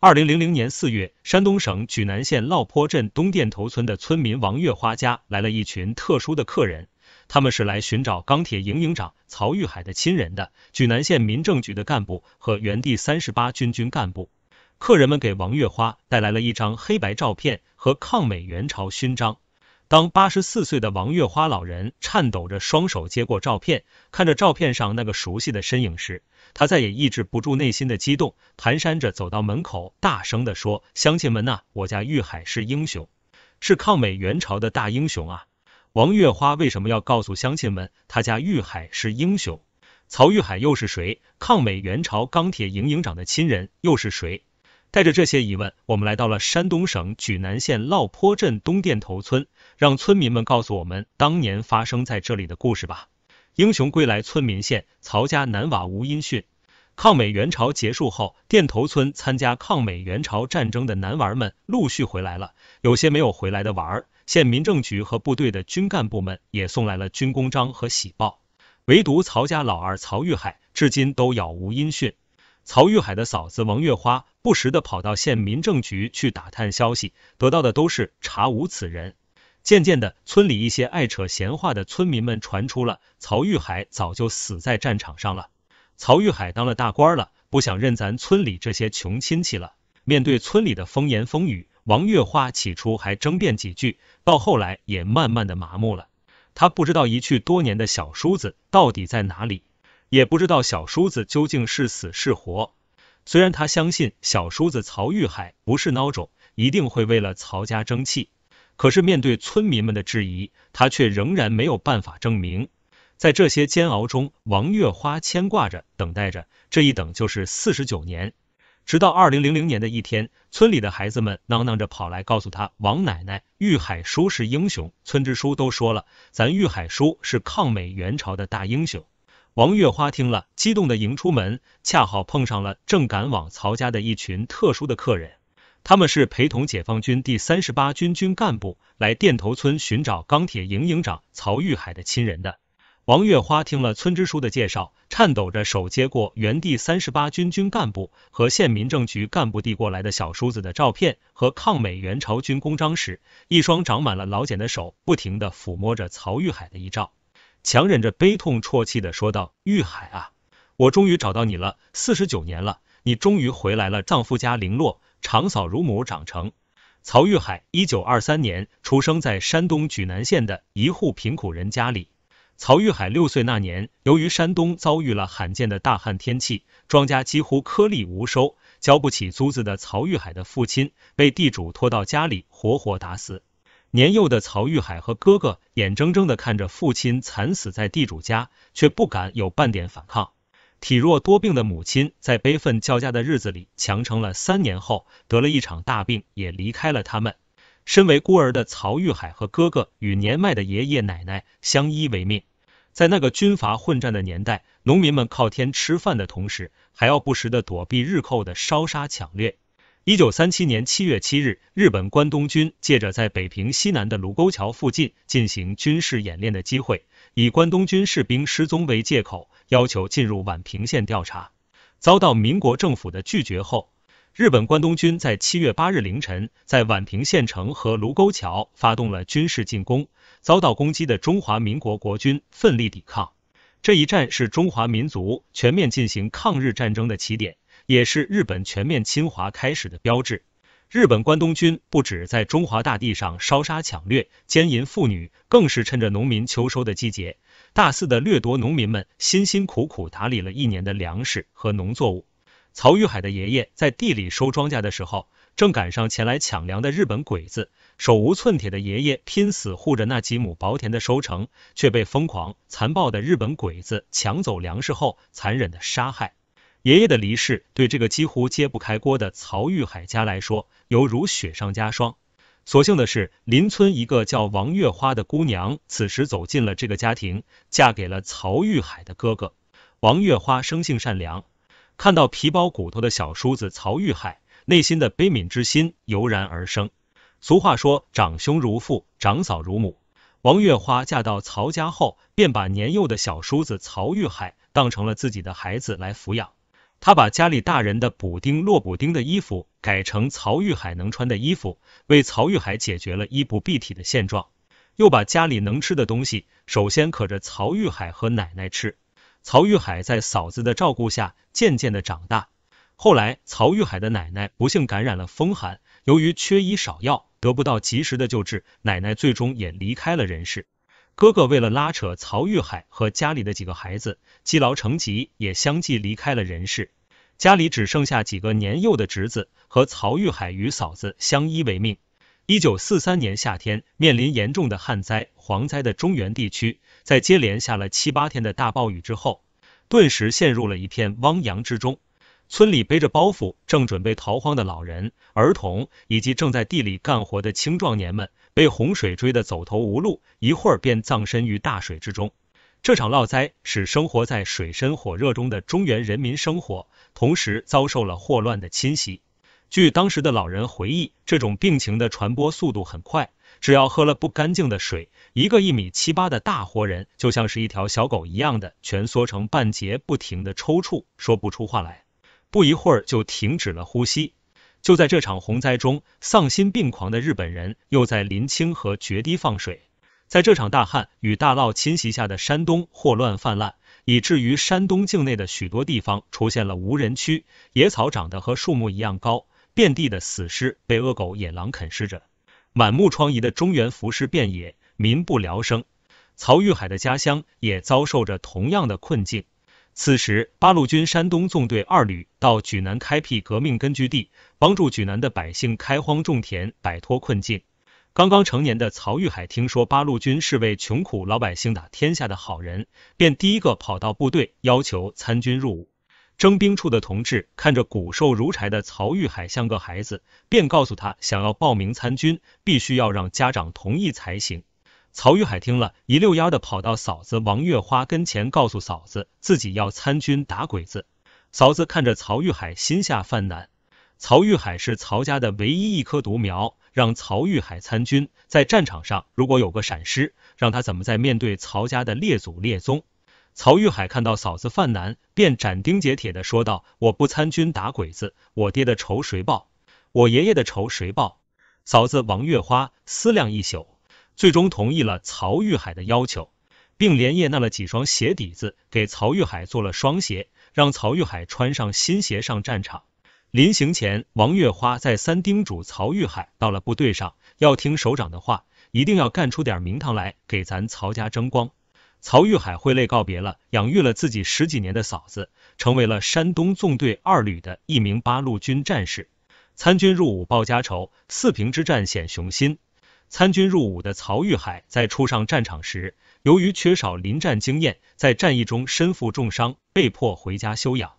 二零零零年四月，山东省莒南县涝坡镇东店头村的村民王月花家来了一群特殊的客人，他们是来寻找钢铁营营长曹玉海的亲人的。莒南县民政局的干部和原第三十八军军干部，客人们给王月花带来了一张黑白照片和抗美援朝勋章。当八十四岁的王月花老人颤抖着双手接过照片，看着照片上那个熟悉的身影时，他再也抑制不住内心的激动，蹒跚着走到门口，大声的说：“乡亲们呐，我家玉海是英雄，是抗美援朝的大英雄啊！”王月花为什么要告诉乡亲们他家玉海是英雄？曹玉海又是谁？抗美援朝钢铁营营长的亲人又是谁？带着这些疑问，我们来到了山东省莒南县涝坡镇东店头村，让村民们告诉我们当年发生在这里的故事吧。英雄归来，村民县曹家男娃无音讯。抗美援朝结束后，店头村参加抗美援朝战争的男娃们陆续回来了，有些没有回来的娃儿，县民政局和部队的军干部们也送来了军功章和喜报，唯独曹家老二曹玉海至今都杳无音讯。曹玉海的嫂子王月花不时的跑到县民政局去打探消息，得到的都是查无此人。渐渐的，村里一些爱扯闲话的村民们传出了曹玉海早就死在战场上了。曹玉海当了大官了，不想认咱村里这些穷亲戚了。面对村里的风言风语，王月花起初还争辩几句，到后来也慢慢的麻木了。他不知道一去多年的小叔子到底在哪里，也不知道小叔子究竟是死是活。虽然他相信小叔子曹玉海不是孬种，一定会为了曹家争气。可是面对村民们的质疑，他却仍然没有办法证明。在这些煎熬中，王月花牵挂着，等待着，这一等就是四十九年。直到二零零零年的一天，村里的孩子们囔囔着跑来告诉他：“王奶奶，玉海叔是英雄，村支书都说了，咱玉海叔是抗美援朝的大英雄。”王月花听了，激动的迎出门，恰好碰上了正赶往曹家的一群特殊的客人。他们是陪同解放军第三十八军军干部来店头村寻找钢铁营营长曹玉海的亲人的。王月花听了村支书的介绍，颤抖着手接过原第三十八军军干部和县民政局干部递过来的小叔子的照片和抗美援朝军功章时，一双长满了老茧的手不停地抚摸着曹玉海的遗照，强忍着悲痛啜泣的说道：“玉海啊，我终于找到你了，四十九年了，你终于回来了，丈夫家零落。”长嫂如母，长成。曹玉海一九二三年出生在山东莒南县的一户贫苦人家里。曹玉海六岁那年，由于山东遭遇了罕见的大旱天气，庄稼几乎颗粒无收，交不起租子的曹玉海的父亲被地主拖到家里活活打死。年幼的曹玉海和哥哥眼睁睁的看着父亲惨死在地主家，却不敢有半点反抗。体弱多病的母亲在悲愤交加的日子里强撑了三年后，得了一场大病，也离开了他们。身为孤儿的曹玉海和哥哥与年迈的爷爷奶奶相依为命。在那个军阀混战的年代，农民们靠天吃饭的同时，还要不时的躲避日寇的烧杀抢掠。一九三七年七月七日，日本关东军借着在北平西南的卢沟桥附近进行军事演练的机会，以关东军士兵失踪为借口，要求进入宛平县调查。遭到民国政府的拒绝后，日本关东军在七月八日凌晨，在宛平县城和卢沟桥发动了军事进攻。遭到攻击的中华民国国军奋力抵抗。这一战是中华民族全面进行抗日战争的起点。也是日本全面侵华开始的标志。日本关东军不止在中华大地上烧杀抢掠、奸淫妇女，更是趁着农民秋收的季节，大肆的掠夺农民们辛辛苦苦打理了一年的粮食和农作物。曹玉海的爷爷在地里收庄稼的时候，正赶上前来抢粮的日本鬼子。手无寸铁的爷爷拼死护着那几亩薄田的收成，却被疯狂残暴的日本鬼子抢走粮食后，残忍的杀害。爷爷的离世对这个几乎揭不开锅的曹玉海家来说，犹如雪上加霜。所幸的是，邻村一个叫王月花的姑娘，此时走进了这个家庭，嫁给了曹玉海的哥哥。王月花生性善良，看到皮包骨头的小叔子曹玉海，内心的悲悯之心油然而生。俗话说，长兄如父，长嫂如母。王月花嫁到曹家后，便把年幼的小叔子曹玉海当成了自己的孩子来抚养。他把家里大人的补丁落补丁的衣服改成曹玉海能穿的衣服，为曹玉海解决了衣不蔽体的现状。又把家里能吃的东西，首先可着曹玉海和奶奶吃。曹玉海在嫂子的照顾下，渐渐的长大。后来，曹玉海的奶奶不幸感染了风寒，由于缺医少药，得不到及时的救治，奶奶最终也离开了人世。哥哥为了拉扯曹玉海和家里的几个孩子，积劳成疾，也相继离开了人世。家里只剩下几个年幼的侄子和曹玉海与嫂子相依为命。一九四三年夏天，面临严重的旱灾、蝗灾的中原地区，在接连下了七八天的大暴雨之后，顿时陷入了一片汪洋之中。村里背着包袱正准备逃荒的老人、儿童，以及正在地里干活的青壮年们。被洪水追得走投无路，一会儿便葬身于大水之中。这场涝灾使生活在水深火热中的中原人民生活，同时遭受了霍乱的侵袭。据当时的老人回忆，这种病情的传播速度很快，只要喝了不干净的水，一个一米七八的大活人，就像是一条小狗一样的蜷缩成半截，不停的抽搐，说不出话来，不一会儿就停止了呼吸。就在这场洪灾中，丧心病狂的日本人又在临清河决堤放水。在这场大旱与大涝侵袭下的山东，霍乱泛滥，以至于山东境内的许多地方出现了无人区，野草长得和树木一样高，遍地的死尸被恶狗野狼啃食着，满目疮痍的中原，浮尸遍野，民不聊生。曹玉海的家乡也遭受着同样的困境。此时，八路军山东纵队二旅到莒南开辟革命根据地，帮助莒南的百姓开荒种田，摆脱困境。刚刚成年的曹玉海听说八路军是为穷苦老百姓打天下的好人，便第一个跑到部队要求参军入伍。征兵处的同志看着骨瘦如柴的曹玉海像个孩子，便告诉他，想要报名参军，必须要让家长同意才行。曹玉海听了一溜烟的跑到嫂子王月花跟前，告诉嫂子自己要参军打鬼子。嫂子看着曹玉海，心下犯难。曹玉海是曹家的唯一一颗独苗，让曹玉海参军，在战场上如果有个闪失，让他怎么在面对曹家的列祖列宗？曹玉海看到嫂子犯难，便斩钉截铁的说道：“我不参军打鬼子，我爹的仇谁报？我爷爷的仇谁报？”嫂子王月花思量一宿。最终同意了曹玉海的要求，并连夜纳了几双鞋底子，给曹玉海做了双鞋，让曹玉海穿上新鞋上战场。临行前，王月花再三叮嘱曹玉海，到了部队上要听首长的话，一定要干出点名堂来，给咱曹家争光。曹玉海挥泪告别了养育了自己十几年的嫂子，成为了山东纵队二旅的一名八路军战士。参军入伍报家仇，四平之战显雄心。参军入伍的曹玉海在初上战场时，由于缺少临战经验，在战役中身负重伤，被迫回家休养。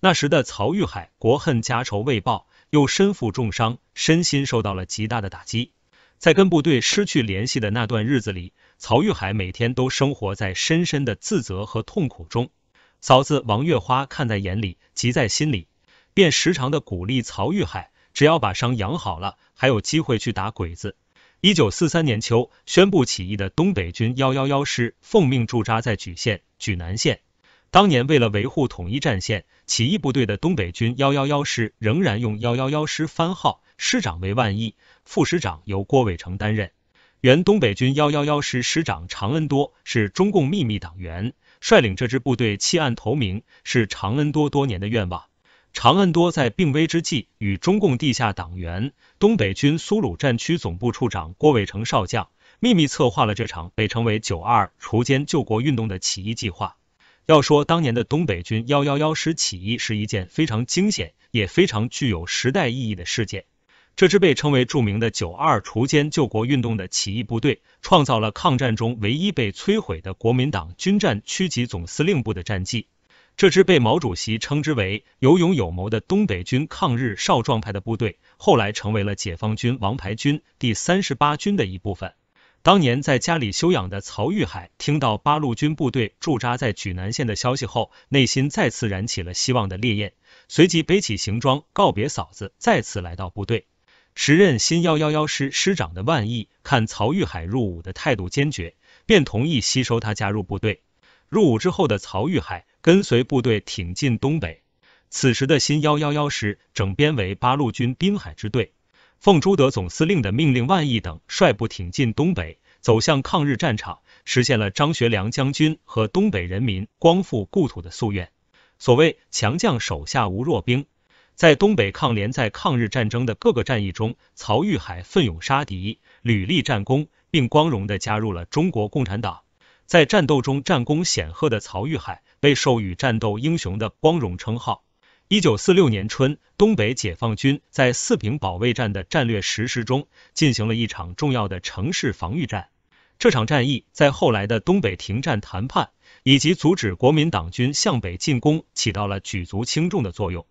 那时的曹玉海，国恨家仇未报，又身负重伤，身心受到了极大的打击。在跟部队失去联系的那段日子里，曹玉海每天都生活在深深的自责和痛苦中。嫂子王月花看在眼里，急在心里，便时常的鼓励曹玉海：只要把伤养好了，还有机会去打鬼子。一九四三年秋，宣布起义的东北军幺幺幺师奉命驻扎在莒县、莒南县。当年为了维护统一战线，起义部队的东北军幺幺幺师仍然用幺幺幺师番号，师长为万毅，副师长由郭伟成担任。原东北军幺幺幺师师长常恩多是中共秘密党员，率领这支部队弃暗投明，是常恩多多年的愿望。常恩多在病危之际，与中共地下党员、东北军苏鲁战区总部处长郭伟成少将秘密策划了这场被称为“九二锄奸救国运动”的起义计划。要说当年的东北军幺幺幺师起义是一件非常惊险，也非常具有时代意义的事件。这支被称为著名的“九二锄奸救国运动”的起义部队，创造了抗战中唯一被摧毁的国民党军战区级总司令部的战绩。这支被毛主席称之为有勇有谋的东北军抗日少壮派的部队，后来成为了解放军王牌军第三十八军的一部分。当年在家里休养的曹玉海，听到八路军部队驻扎在莒南县的消息后，内心再次燃起了希望的烈焰，随即背起行装，告别嫂子，再次来到部队。时任新幺幺幺师师长的万毅，看曹玉海入伍的态度坚决，便同意吸收他加入部队。入伍之后的曹玉海。跟随部队挺进东北，此时的新幺幺幺师整编为八路军滨海支队，奉朱德总司令的命令，万毅等率部挺进东北，走向抗日战场，实现了张学良将军和东北人民光复故土的夙愿。所谓“强将手下无弱兵”，在东北抗联在抗日战争的各个战役中，曹玉海奋勇杀敌，屡立战功，并光荣的加入了中国共产党。在战斗中战功显赫的曹玉海。被授予战斗英雄的光荣称号。一九四六年春，东北解放军在四平保卫战的战略实施中，进行了一场重要的城市防御战。这场战役在后来的东北停战谈判以及阻止国民党军向北进攻起到了举足轻重的作用。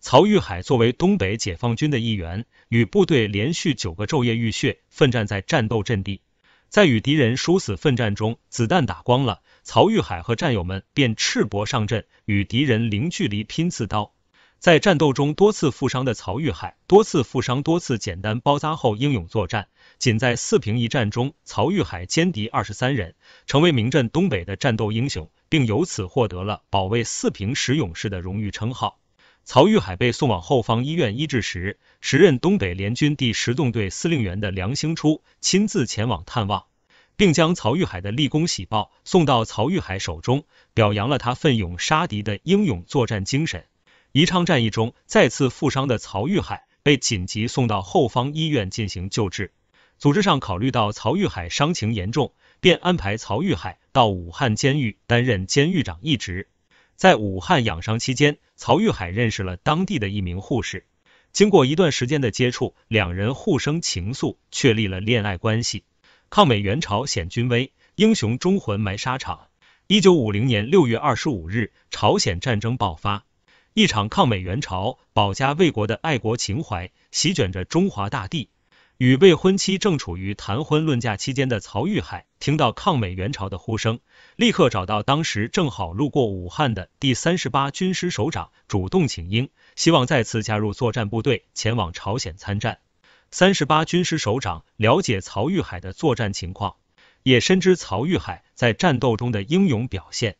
曹玉海作为东北解放军的一员，与部队连续九个昼夜浴血奋战在战斗阵地，在与敌人殊死奋战中，子弹打光了。曹玉海和战友们便赤膊上阵，与敌人零距离拼刺刀。在战斗中多次负伤的曹玉海，多次负伤，多次简单包扎后英勇作战。仅在四平一战中，曹玉海歼敌二十三人，成为名震东北的战斗英雄，并由此获得了“保卫四平十勇士”的荣誉称号。曹玉海被送往后方医院医治时，时任东北联军第十纵队司令员的梁兴初亲自前往探望。并将曹玉海的立功喜报送到曹玉海手中，表扬了他奋勇杀敌的英勇作战精神。宜昌战役中再次负伤的曹玉海被紧急送到后方医院进行救治。组织上考虑到曹玉海伤情严重，便安排曹玉海到武汉监狱担任监狱长一职。在武汉养伤期间，曹玉海认识了当地的一名护士。经过一段时间的接触，两人互生情愫，确立了恋爱关系。抗美援朝显军威，英雄忠魂埋沙场。一九五零年六月二十五日，朝鲜战争爆发，一场抗美援朝、保家卫国的爱国情怀席卷着中华大地。与未婚妻正处于谈婚论嫁期间的曹玉海，听到抗美援朝的呼声，立刻找到当时正好路过武汉的第三十八军师首长，主动请缨，希望再次加入作战部队，前往朝鲜参战。三十八军师首长了解曹玉海的作战情况，也深知曹玉海在战斗中的英勇表现。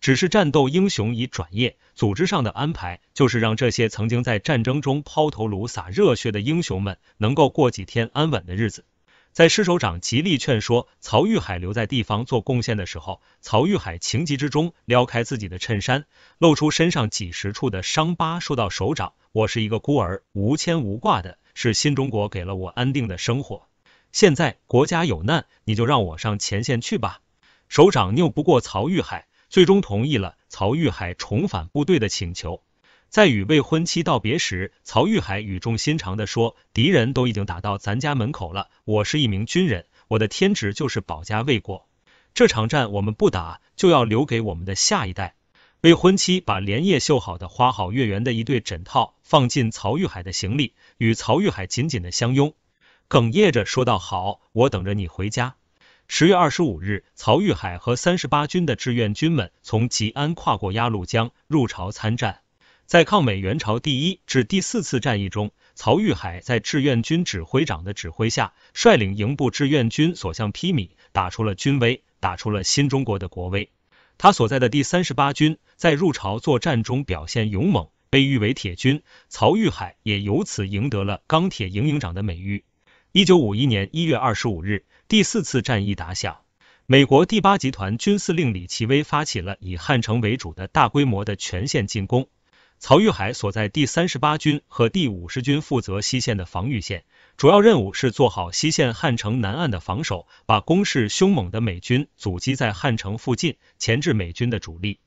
只是战斗英雄已转业，组织上的安排就是让这些曾经在战争中抛头颅、洒热血的英雄们能够过几天安稳的日子。在师首长极力劝说曹玉海留在地方做贡献的时候，曹玉海情急之中撩开自己的衬衫，露出身上几十处的伤疤，说道：“首长，我是一个孤儿，无牵无挂的，是新中国给了我安定的生活。现在国家有难，你就让我上前线去吧。”首长拗不过曹玉海，最终同意了曹玉海重返部队的请求。在与未婚妻道别时，曹玉海语重心长的说：“敌人都已经打到咱家门口了，我是一名军人，我的天职就是保家卫国。这场战我们不打，就要留给我们的下一代。”未婚妻把连夜绣好的花好月圆的一对枕套放进曹玉海的行李，与曹玉海紧紧的相拥，哽咽着说道：“好，我等着你回家。”十月二十五日，曹玉海和三十八军的志愿军们从吉安跨过鸭绿江，入朝参战。在抗美援朝第一至第四次战役中，曹玉海在志愿军指挥长的指挥下，率领营部志愿军所向披靡，打出了军威，打出了新中国的国威。他所在的第三十八军在入朝作战中表现勇猛，被誉为铁军。曹玉海也由此赢得了“钢铁营营长”的美誉。一九五一年一月二十五日，第四次战役打响，美国第八集团军司令李奇微发起了以汉城为主的大规模的全线进攻。曹玉海所在第三十八军和第五十军负责西线的防御线，主要任务是做好西线汉城南岸的防守，把攻势凶猛的美军阻击在汉城附近，钳制美军的主力。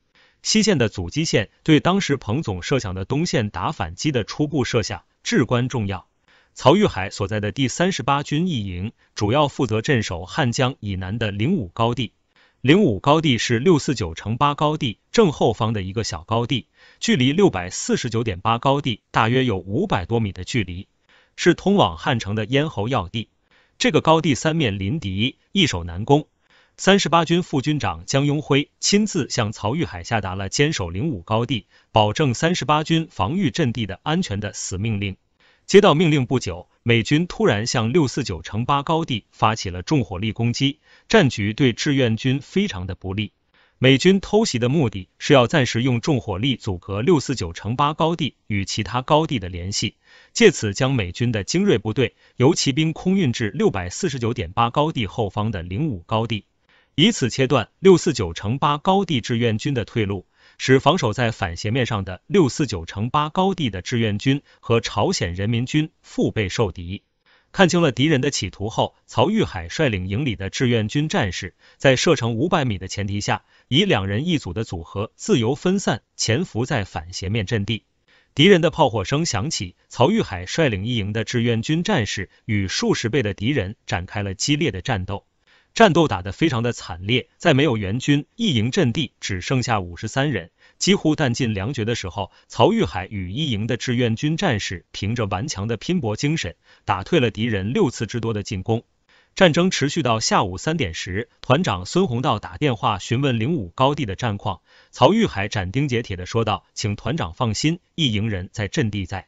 西线的阻击线对当时彭总设想的东线打反击的初步设想至关重要。曹玉海所在的第三十八军一营主要负责镇守汉江以南的灵武高地。零五高地是六四九乘八高地正后方的一个小高地，距离六百四十九点八高地大约有五百多米的距离，是通往汉城的咽喉要地。这个高地三面临敌，易守难攻。三十八军副军长江永辉亲自向曹玉海下达了坚守零五高地，保证三十八军防御阵地的安全的死命令。接到命令不久，美军突然向六四九乘八高地发起了重火力攻击，战局对志愿军非常的不利。美军偷袭的目的是要暂时用重火力阻隔六四九乘八高地与其他高地的联系，借此将美军的精锐部队由骑兵空运至六百四十九点八高地后方的零五高地，以此切断六四九乘八高地志愿军的退路。使防守在反斜面上的六四九乘八高地的志愿军和朝鲜人民军腹背受敌。看清了敌人的企图后，曹玉海率领营里的志愿军战士，在射程五百米的前提下，以两人一组的组合自由分散潜伏在反斜面阵地。敌人的炮火声响起，曹玉海率领一营的志愿军战士与数十倍的敌人展开了激烈的战斗。战斗打得非常的惨烈，在没有援军，一营阵地只剩下五十三人，几乎弹尽粮绝的时候，曹玉海与一营的志愿军战士凭着顽强的拼搏精神，打退了敌人六次之多的进攻。战争持续到下午三点时，团长孙洪道打电话询问灵武高地的战况，曹玉海斩钉截铁的说道：“请团长放心，一营人在阵地在。”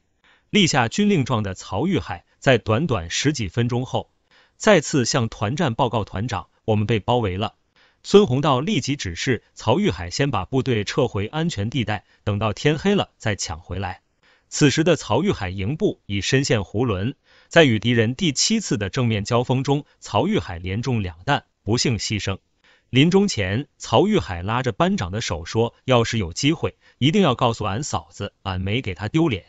立下军令状的曹玉海，在短短十几分钟后。再次向团战报告团长，我们被包围了。孙宏道立即指示曹玉海先把部队撤回安全地带，等到天黑了再抢回来。此时的曹玉海营部已深陷囫囵，在与敌人第七次的正面交锋中，曹玉海连中两弹，不幸牺牲。临终前，曹玉海拉着班长的手说：“要是有机会，一定要告诉俺嫂子，俺没给他丢脸。”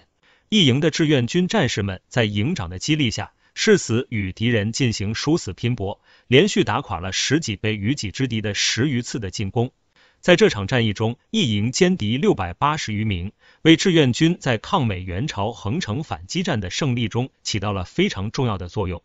一营的志愿军战士们在营长的激励下。誓死与敌人进行殊死拼搏，连续打垮了十几倍于己之敌的十余次的进攻，在这场战役中，一营歼敌六百八十余名，为志愿军在抗美援朝横城反击战的胜利中起到了非常重要的作用。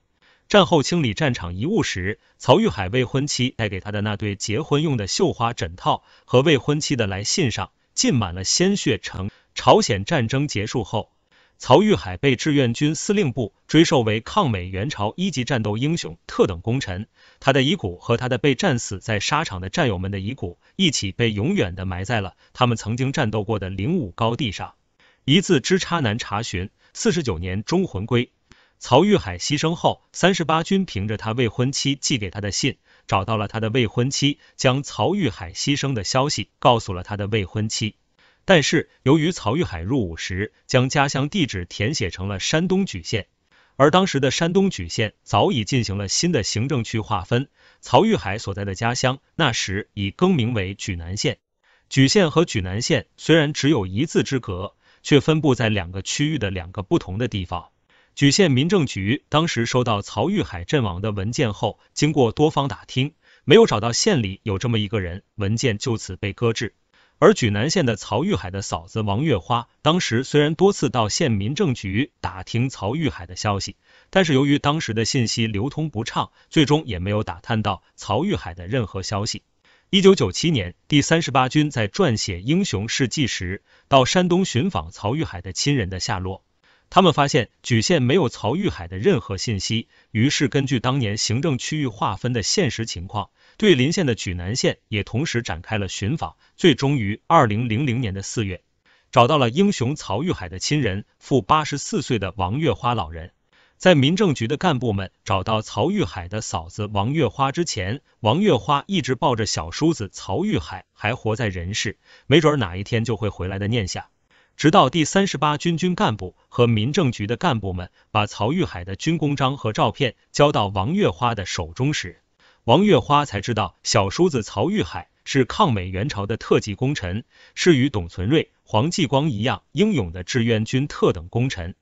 战后清理战场遗物时，曹玉海未婚妻带给他的那对结婚用的绣花枕套和未婚妻的来信上浸满了鲜血。成朝鲜战争结束后。曹玉海被志愿军司令部追授为抗美援朝一级战斗英雄、特等功臣。他的遗骨和他的被战死在沙场的战友们的遗骨一起被永远的埋在了他们曾经战斗过的灵武高地上。一字之差难查询，四十九年终魂归。曹玉海牺牲后，三十八军凭着他未婚妻寄给他的信，找到了他的未婚妻，将曹玉海牺牲的消息告诉了他的未婚妻。但是，由于曹玉海入伍时将家乡地址填写成了山东莒县，而当时的山东莒县早已进行了新的行政区划分，曹玉海所在的家乡那时已更名为莒南县。莒县和莒南县虽然只有一字之隔，却分布在两个区域的两个不同的地方。莒县民政局当时收到曹玉海阵亡的文件后，经过多方打听，没有找到县里有这么一个人，文件就此被搁置。而莒南县的曹玉海的嫂子王月花，当时虽然多次到县民政局打听曹玉海的消息，但是由于当时的信息流通不畅，最终也没有打探到曹玉海的任何消息。一九九七年，第三十八军在撰写英雄事迹时，到山东寻访曹玉海的亲人的下落，他们发现莒县没有曹玉海的任何信息，于是根据当年行政区域划分的现实情况。对临县的莒南县也同时展开了寻访，最终于二零零零年的四月，找到了英雄曹玉海的亲人。负84岁的王月花老人，在民政局的干部们找到曹玉海的嫂子王月花之前，王月花一直抱着小叔子曹玉海还活在人世，没准哪一天就会回来的念想。直到第三十八军军干部和民政局的干部们把曹玉海的军功章和照片交到王月花的手中时，王月花才知道，小叔子曹玉海是抗美援朝的特级功臣，是与董存瑞、黄继光一样英勇的志愿军特等功臣。